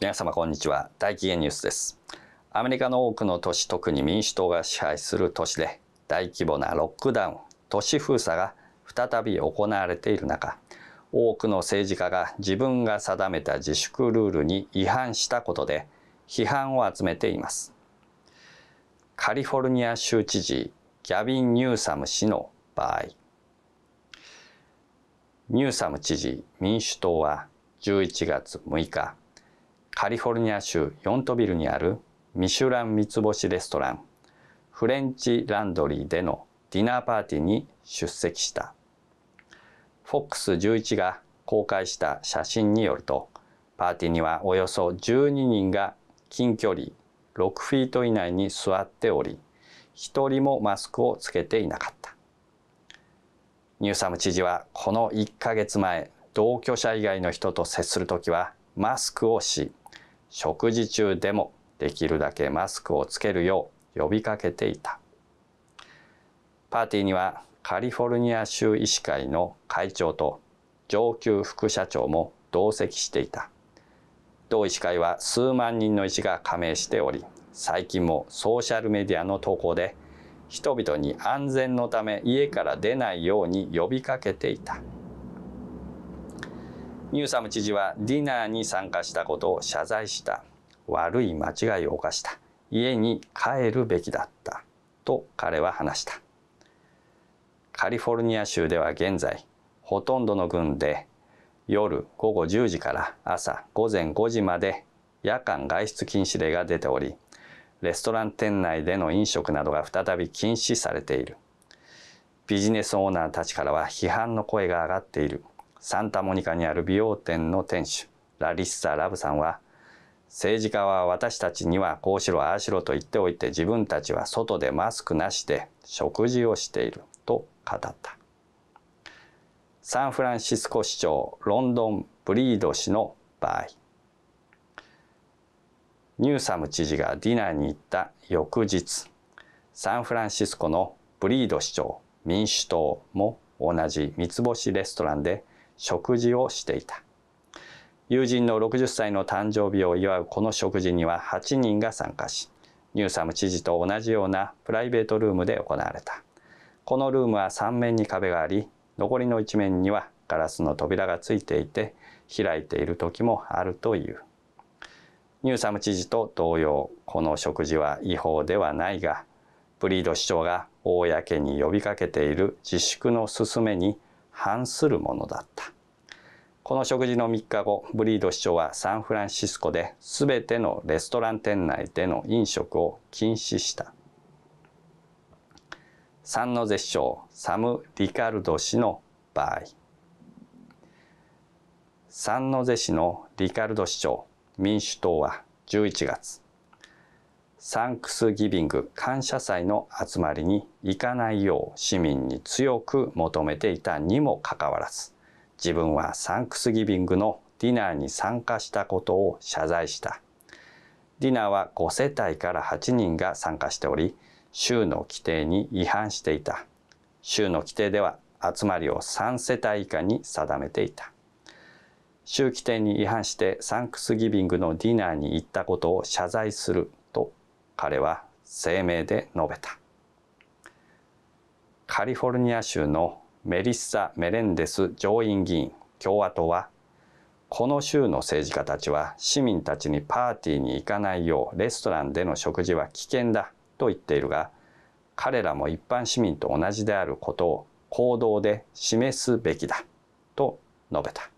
皆様こんにちは大機嫌ニュースですアメリカの多くの都市特に民主党が支配する都市で大規模なロックダウン都市封鎖が再び行われている中多くの政治家が自分が定めた自粛ルールに違反したことで批判を集めていますカリフォルニア州知事ギャビン・ニューサム氏の場合ニューサム知事民主党は11月6日カリフォルニア州ヨントビルにあるミシュラン三つ星レストランフレンチランドリーでのディナーパーティーに出席した FOX11 が公開した写真によるとパーティーにはおよそ12人が近距離6フィート以内に座っており1人もマスクをつけていなかったニューサム知事はこの1ヶ月前同居者以外の人と接する時はマスクをし食事中でもできるだけマスクをつけるよう呼びかけていたパーティーにはカリフォルニア州医師会の会長と上級副社長も同席していた同医師会は数万人の医師が加盟しており最近もソーシャルメディアの投稿で人々に安全のため家から出ないように呼びかけていた。ニューサム知事はディナーに参加したことを謝罪した。悪い間違いを犯した。家に帰るべきだった。と彼は話した。カリフォルニア州では現在、ほとんどの軍で夜午後10時から朝午前5時まで夜間外出禁止令が出ており、レストラン店内での飲食などが再び禁止されている。ビジネスオーナーたちからは批判の声が上がっている。サンタモニカにある美容店の店主ラリッサ・ラブさんは政治家は私たちにはこうしろああしろと言っておいて自分たちは外でマスクなしで食事をしていると語ったサンフランシスコ市長ロンドン・ブリード氏の場合ニューサム知事がディナーに行った翌日サンフランシスコのブリード市長民主党も同じ三つ星レストランで食事をしていた友人の60歳の誕生日を祝うこの食事には8人が参加しニューサム知事と同じようなプライベートルームで行われたこのルームは3面に壁があり残りの1面にはガラスの扉がついていて開いている時もあるというニューサム知事と同様この食事は違法ではないがブリード市長が公に呼びかけている自粛の勧めに反するものだった。この食事の3日後、ブリード市長はサンフランシスコで全てのレストラン店内での飲食を禁止した。ノの市長、サム・リカルド氏の場合三ノ瀬市のリカルド市長民主党は11月サンクスギビング感謝祭の集まりに行かないよう市民に強く求めていたにもかかわらず自分はサンクスギビングのディナーに参加したことを謝罪したディナーは5世帯から8人が参加しており州の規定に違反していた州の規定では集まりを3世帯以下に定めていた州規定に違反してサンクスギビングのディナーに行ったことを謝罪する彼は声明で述べたカリフォルニア州のメリッサ・メレンデス上院議員共和党はこの州の政治家たちは市民たちにパーティーに行かないようレストランでの食事は危険だと言っているが彼らも一般市民と同じであることを行動で示すべきだと述べた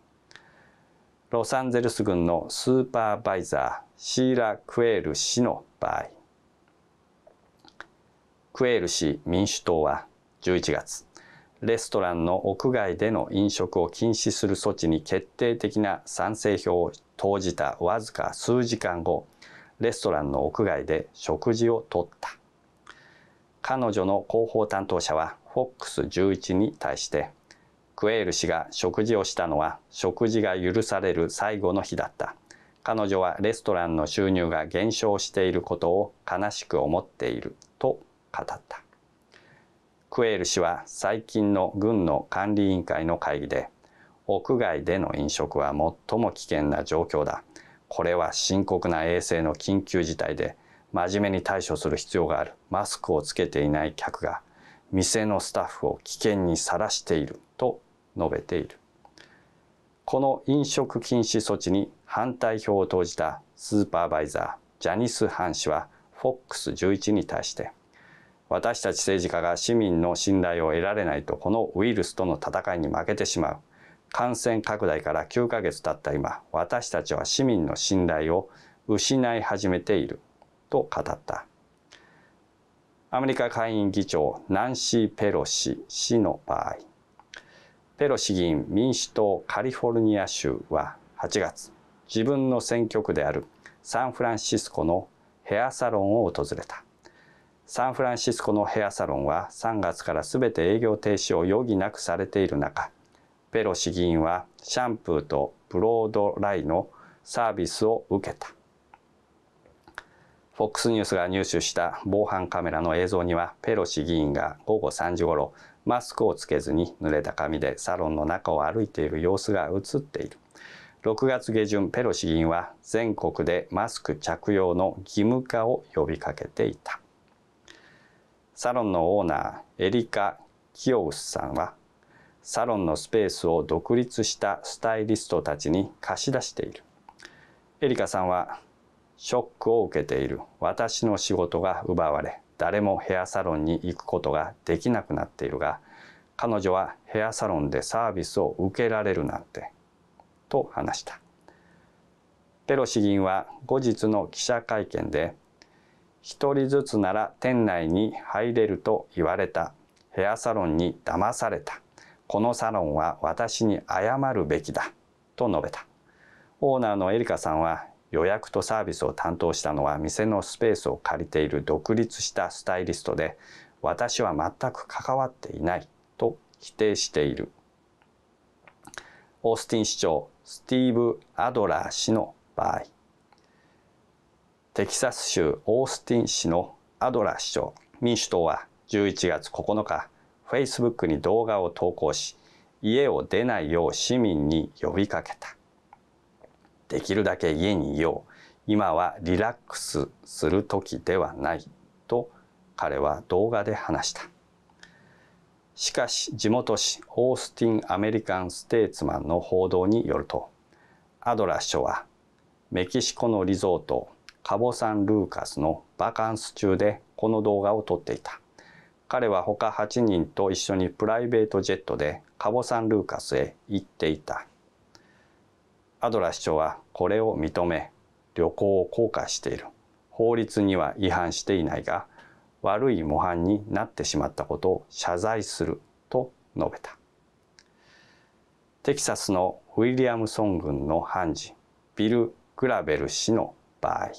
ロサンゼルス郡のスーパーバイザーシーラ・クエール氏の場合クエール氏民主党は11月レストランの屋外での飲食を禁止する措置に決定的な賛成票を投じたわずか数時間後レストランの屋外で食事をとった彼女の広報担当者は FOX11 に対してクエール氏が食事をしたのは食事が許される最後の日だった彼女はレストランの収入が減少していることを悲しく思っている語ったクエール氏は最近の軍の管理委員会の会議で屋外での飲食は最も危険な状況だこれは深刻な衛生の緊急事態で真面目に対処する必要があるマスクをつけていない客が店のスタッフを危険にさらしていると述べているこの飲食禁止措置に反対票を投じたスーパーバイザージャニス・ハン氏は FOX11 に対して私たち政治家が市民の信頼を得られないとこのウイルスとの戦いに負けてしまう感染拡大から9ヶ月経った今私たちは市民の信頼を失い始めていると語ったアメリカ下院議長ナンシー・ペロシ氏の場合ペロシ議員民主党カリフォルニア州は8月自分の選挙区であるサンフランシスコのヘアサロンを訪れたサンフランシスコのヘアサロンは3月から全て営業停止を余儀なくされている中ペロシ議員はシャンプーとブロードライのサービスを受けた FOX ニュースが入手した防犯カメラの映像にはペロシ議員が午後3時ごろマスクをつけずに濡れた髪でサロンの中を歩いている様子が映っている6月下旬ペロシ議員は全国でマスク着用の義務化を呼びかけていた。サロンのオーナーエリカ・キオウスさんはサロンのスペースを独立したスタイリストたちに貸し出しているエリカさんはショックを受けている私の仕事が奪われ誰もヘアサロンに行くことができなくなっているが彼女はヘアサロンでサービスを受けられるなんてと話したペロシ議員は後日の記者会見で一人ずつなら店内に入れると言われた。ヘアサロンに騙された。このサロンは私に謝るべきだ。と述べた。オーナーのエリカさんは予約とサービスを担当したのは店のスペースを借りている独立したスタイリストで私は全く関わっていないと否定しているオースティン市長スティーブ・アドラー氏の場合テキサス州オースティン市のアドラ市長、民主党は11月9日、Facebook に動画を投稿し、家を出ないよう市民に呼びかけた。できるだけ家にいよう。今はリラックスする時ではない。と彼は動画で話した。しかし地元紙オースティン・アメリカン・ステーツマンの報道によるとアドラ首相はメキシコのリゾートカボ・サン・ルーカスのバカンス中でこの動画を撮っていた。彼は他8人と一緒にプライベートジェットでカボ・サン・ルーカスへ行っていた。アドラ市長はこれを認め、旅行を後悔している。法律には違反していないが、悪い模範になってしまったことを謝罪すると述べた。テキサスのウィリアムソン軍の判事、ビル・グラベル氏の場合。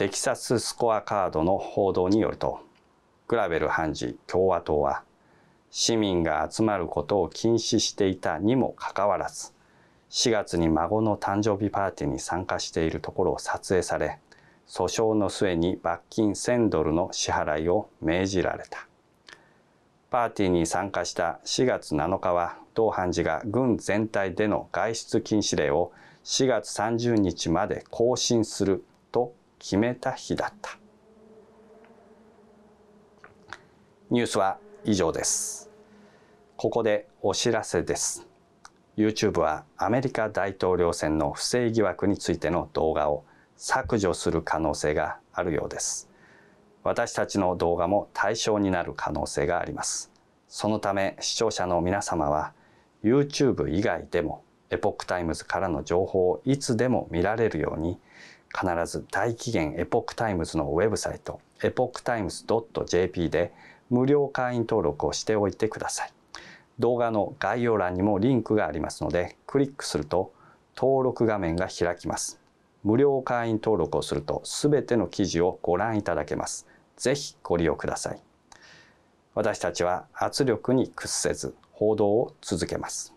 テキサス・スコアカードの報道によるとグラベル判事共和党は市民が集まることを禁止していたにもかかわらず4月に孫の誕生日パーティーに参加しているところを撮影され訴訟の末に罰金1000ドルの支払いを命じられたパーティーに参加した4月7日は同判事が軍全体での外出禁止令を4月30日まで更新する決めた日だったニュースは以上ですここでお知らせです YouTube はアメリカ大統領選の不正疑惑についての動画を削除する可能性があるようです私たちの動画も対象になる可能性がありますそのため視聴者の皆様は YouTube 以外でもエポックタイムズからの情報をいつでも見られるように必ず大紀元エポックタイムズのウェブサイトエポックタイムズ .jp で無料会員登録をしておいてください。動画の概要欄にもリンクがありますのでクリックすると登録画面が開きます。無料会員登録をすると全ての記事をご覧いただけます。ぜひご利用ください。私たちは圧力に屈せず報道を続けます。